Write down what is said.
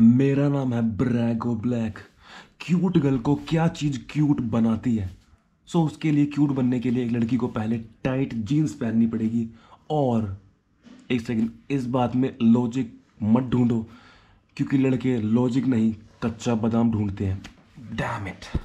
मेरा नाम है ब्रैगो ब्लैक क्यूट गर्ल को क्या चीज़ क्यूट बनाती है सो so, उसके लिए क्यूट बनने के लिए एक लड़की को पहले टाइट जीन्स पहननी पड़ेगी और एक सेकेंड इस बात में लॉजिक मत ढूंढो क्योंकि लड़के लॉजिक नहीं कच्चा बादाम ढूंढते हैं डैम इट